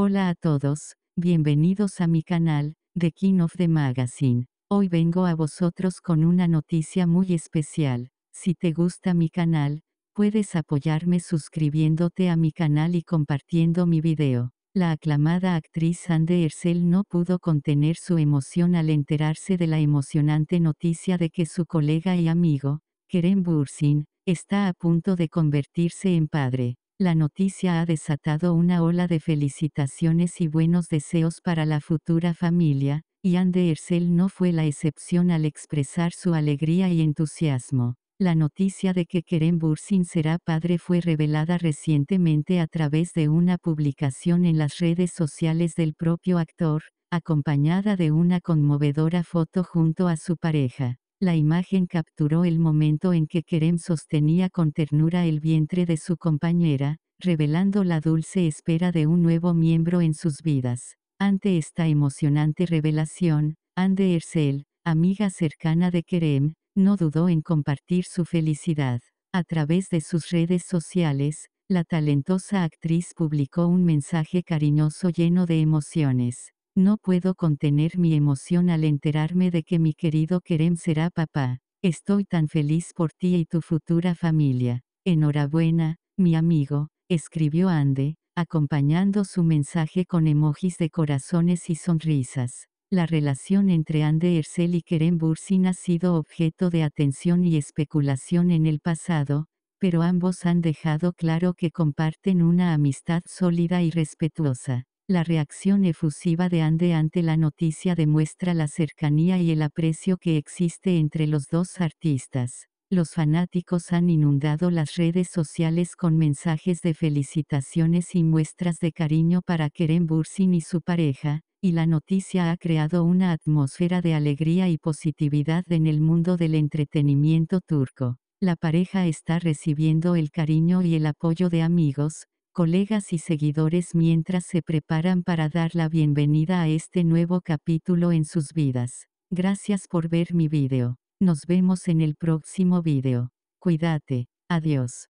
Hola a todos, bienvenidos a mi canal, The King of the Magazine. Hoy vengo a vosotros con una noticia muy especial. Si te gusta mi canal, puedes apoyarme suscribiéndote a mi canal y compartiendo mi video. La aclamada actriz Anne Ercel no pudo contener su emoción al enterarse de la emocionante noticia de que su colega y amigo, Kerem Bursin, está a punto de convertirse en padre. La noticia ha desatado una ola de felicitaciones y buenos deseos para la futura familia, y Anne Ercel no fue la excepción al expresar su alegría y entusiasmo. La noticia de que Kerem Bursin será padre fue revelada recientemente a través de una publicación en las redes sociales del propio actor, acompañada de una conmovedora foto junto a su pareja. La imagen capturó el momento en que Kerem sostenía con ternura el vientre de su compañera, revelando la dulce espera de un nuevo miembro en sus vidas. Ante esta emocionante revelación, de Ercel, amiga cercana de Kerem, no dudó en compartir su felicidad. A través de sus redes sociales, la talentosa actriz publicó un mensaje cariñoso lleno de emociones. No puedo contener mi emoción al enterarme de que mi querido Kerem será papá. Estoy tan feliz por ti y tu futura familia. Enhorabuena, mi amigo, escribió Ande, acompañando su mensaje con emojis de corazones y sonrisas. La relación entre Ande Ercel y Kerem Bursin ha sido objeto de atención y especulación en el pasado, pero ambos han dejado claro que comparten una amistad sólida y respetuosa. La reacción efusiva de Ande ante la noticia demuestra la cercanía y el aprecio que existe entre los dos artistas. Los fanáticos han inundado las redes sociales con mensajes de felicitaciones y muestras de cariño para Kerem Bursin y su pareja, y la noticia ha creado una atmósfera de alegría y positividad en el mundo del entretenimiento turco. La pareja está recibiendo el cariño y el apoyo de amigos, colegas y seguidores mientras se preparan para dar la bienvenida a este nuevo capítulo en sus vidas. Gracias por ver mi video. Nos vemos en el próximo video. Cuídate. Adiós.